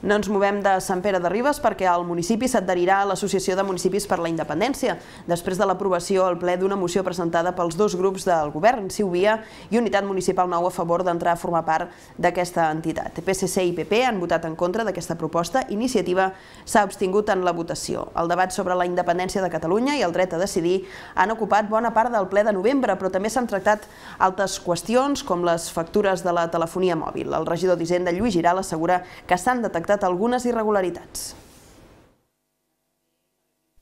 No ens movem de Sant Pere de Ribes perquè el municipi s'adherirà a l'Associació de Municipis per la Independència, després de l'aprovació al ple d'una moció presentada pels dos grups del govern, Siuvia i Unitat Municipal Nou a favor d'entrar a formar part d'aquesta entitat. PSC i PP han votat en contra d'aquesta proposta. Iniciativa s'ha abstingut en la votació. El debat sobre la independència de Catalunya i el dret a decidir han ocupat bona part del ple de novembre, però també s'han tractat altres qüestions, com les factures de la telefonia mòbil. El regidor d'Hisenda, Lluís Giral, assegura que s'han detectat detectat algunes irregularitats.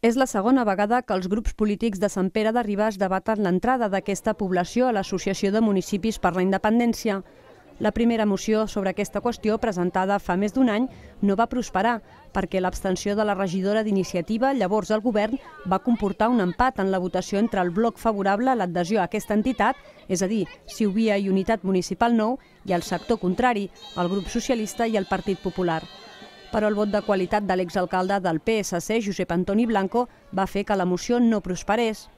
És la segona vegada que els grups polítics de Sant Pere de Ribas debaten l'entrada d'aquesta població a l'Associació de Municipis per la Independència. La primera moció sobre aquesta qüestió, presentada fa més d'un any, no va prosperar, perquè l'abstenció de la regidora d'iniciativa, llavors el govern, va comportar un empat en la votació entre el bloc favorable a l'adhesió a aquesta entitat, és a dir, Siubia i Unitat Municipal Nou, i el sector contrari, el grup socialista i el Partit Popular però el vot de qualitat de l'exalcalde del PSC, Josep Antoni Blanco, va fer que la moció no prosperés.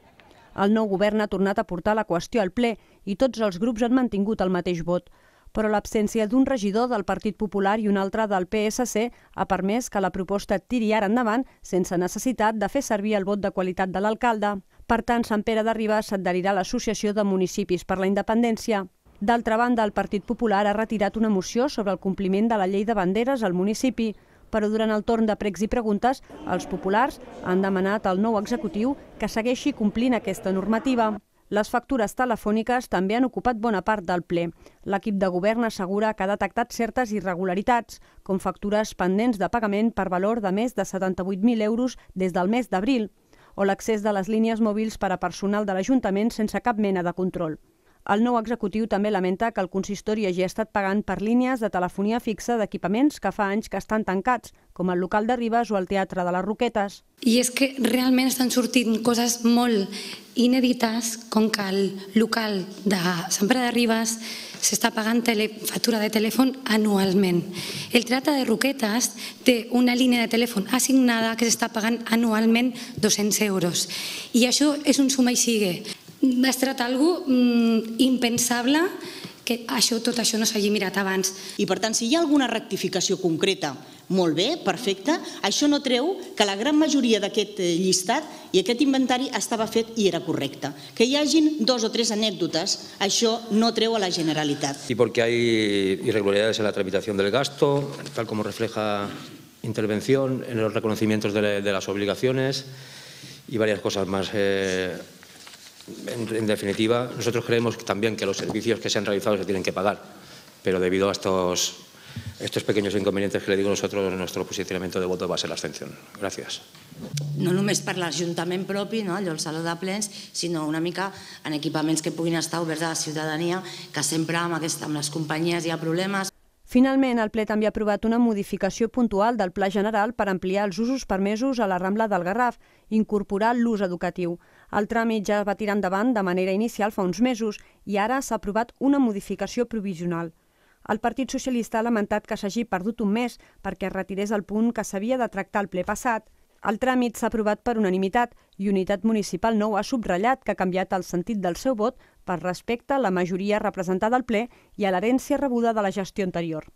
El nou govern ha tornat a portar la qüestió al ple i tots els grups han mantingut el mateix vot. Però l'absència d'un regidor del Partit Popular i un altre del PSC ha permès que la proposta tiri ara endavant sense necessitat de fer servir el vot de qualitat de l'alcalde. Per tant, Sant Pere de Ribas s'adherirà a l'Associació de Municipis per la Independència. D'altra banda, el Partit Popular ha retirat una moció sobre el compliment de la llei de banderes al municipi, però durant el torn de pregs i preguntes, els populars han demanat al nou executiu que segueixi complint aquesta normativa. Les factures telefòniques també han ocupat bona part del ple. L'equip de govern assegura que ha detectat certes irregularitats, com factures pendents de pagament per valor de més de 78.000 euros des del mes d'abril, o l'accés de les línies mòbils per a personal de l'Ajuntament sense cap mena de control. El nou executiu també lamenta que el consistori hagi estat pagant per línies de telefonia fixa d'equipaments que fa anys que estan tancats, com el local de Ribes o el Teatre de les Roquetes. I és que realment estan sortint coses molt inèdites, com que el local de Sant Pere de Ribes s'està pagant tele, factura de telèfon anualment. El Teatre de Roquetes té una línia de telèfon assignada que s'està pagant anualment 200 euros. I això és un suma i sigue ha estat alguna cosa mm, impensable que això, tot això no s'hagi mirat abans. I per tant, si hi ha alguna rectificació concreta, molt bé, perfecte, això no treu que la gran majoria d'aquest eh, llistat i aquest inventari estava fet i era correcte. Que hi hagin dos o tres anècdotes, això no treu a la Generalitat. I perquè hi ha irregularitats en la tramitació del gasto, tal com refleja intervenció en els reconeixements de, les obligacions i diverses coses més. Eh en, en, definitiva, nosotros creemos también que los servicios que se han realizado se tienen que pagar, pero debido a estos, estos pequeños inconvenientes que le digo nosotros, nuestro posicionamiento de voto va a ser la abstención. Gracias. No només per l'Ajuntament propi, no? allò el Saló de Plens, sinó una mica en equipaments que puguin estar oberts a la ciutadania, que sempre amb, aquesta, amb les companyies hi ha problemes. Finalment, el ple també ha aprovat una modificació puntual del Pla General per ampliar els usos permesos a la Rambla del Garraf, incorporar l'ús educatiu. El tràmit ja va tirar endavant de manera inicial fa uns mesos i ara s'ha aprovat una modificació provisional. El Partit Socialista ha lamentat que s'hagi perdut un mes perquè es retirés el punt que s'havia de tractar el ple passat. El tràmit s'ha aprovat per unanimitat i Unitat Municipal Nou ha subratllat que ha canviat el sentit del seu vot per respecte a la majoria representada al ple i a l'herència rebuda de la gestió anterior.